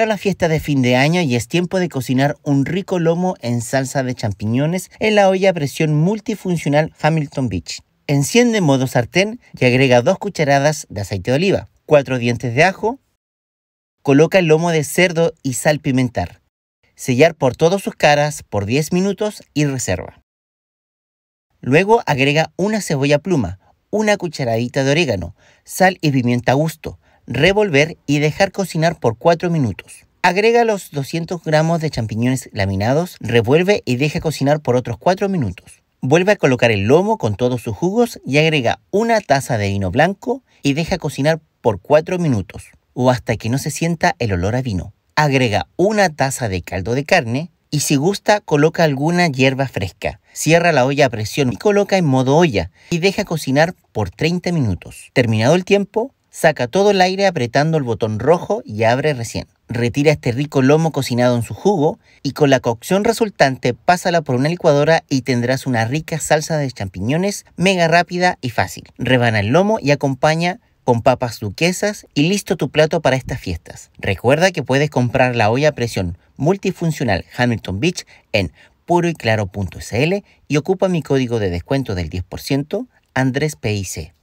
a la fiesta de fin de año y es tiempo de cocinar un rico lomo en salsa de champiñones en la olla a presión multifuncional Hamilton Beach. Enciende en modo sartén y agrega dos cucharadas de aceite de oliva, cuatro dientes de ajo, coloca el lomo de cerdo y sal pimentar. Sellar por todas sus caras por 10 minutos y reserva. Luego agrega una cebolla pluma, una cucharadita de orégano, sal y pimienta a gusto revolver y dejar cocinar por 4 minutos. Agrega los 200 gramos de champiñones laminados, revuelve y deja cocinar por otros 4 minutos. Vuelve a colocar el lomo con todos sus jugos y agrega una taza de vino blanco y deja cocinar por 4 minutos o hasta que no se sienta el olor a vino. Agrega una taza de caldo de carne y si gusta coloca alguna hierba fresca. Cierra la olla a presión y coloca en modo olla y deja cocinar por 30 minutos. Terminado el tiempo, Saca todo el aire apretando el botón rojo y abre recién. Retira este rico lomo cocinado en su jugo y con la cocción resultante pásala por una licuadora y tendrás una rica salsa de champiñones mega rápida y fácil. Rebana el lomo y acompaña con papas duquesas y listo tu plato para estas fiestas. Recuerda que puedes comprar la olla a presión multifuncional Hamilton Beach en puroyclaro.sl y ocupa mi código de descuento del 10% Andrés PIC.